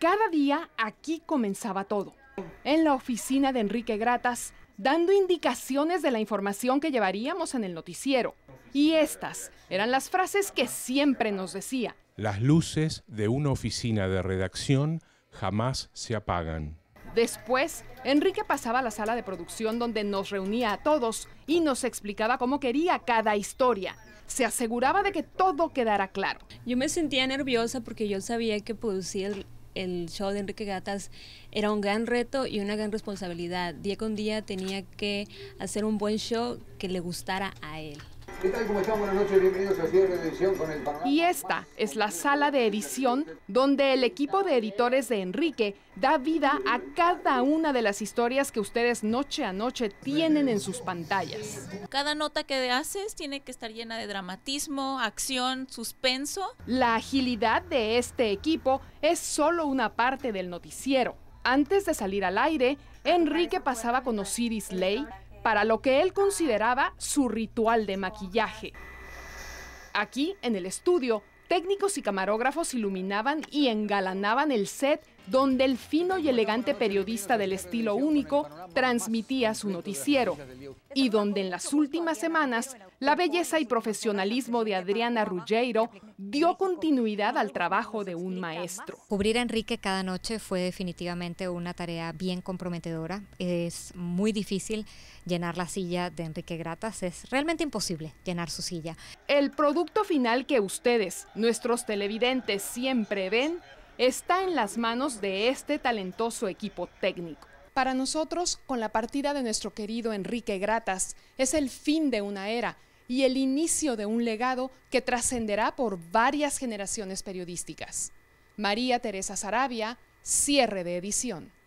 Cada día aquí comenzaba todo. En la oficina de Enrique Gratas, dando indicaciones de la información que llevaríamos en el noticiero. Y estas eran las frases que siempre nos decía. Las luces de una oficina de redacción jamás se apagan. Después, Enrique pasaba a la sala de producción donde nos reunía a todos y nos explicaba cómo quería cada historia. Se aseguraba de que todo quedara claro. Yo me sentía nerviosa porque yo sabía que producir el, el show de Enrique Gatas era un gran reto y una gran responsabilidad. Día con día tenía que hacer un buen show que le gustara a él. ¿Qué tal? ¿Cómo bienvenidos a cierre edición con el Y esta es la sala de edición donde el equipo de editores de Enrique da vida a cada una de las historias que ustedes noche a noche tienen en sus pantallas. Cada nota que haces tiene que estar llena de dramatismo, acción, suspenso. La agilidad de este equipo es solo una parte del noticiero. Antes de salir al aire, Enrique pasaba con Osiris Ley para lo que él consideraba su ritual de maquillaje. Aquí, en el estudio, técnicos y camarógrafos iluminaban y engalanaban el set donde el fino y elegante periodista del estilo único transmitía su noticiero, y donde en las últimas semanas la belleza y profesionalismo de Adriana Ruggeiro dio continuidad al trabajo de un maestro. Cubrir a Enrique cada noche fue definitivamente una tarea bien comprometedora. Es muy difícil llenar la silla de Enrique Gratas, es realmente imposible llenar su silla. El producto final que ustedes, nuestros televidentes, siempre ven está en las manos de este talentoso equipo técnico. Para nosotros, con la partida de nuestro querido Enrique Gratas, es el fin de una era y el inicio de un legado que trascenderá por varias generaciones periodísticas. María Teresa Sarabia, cierre de edición.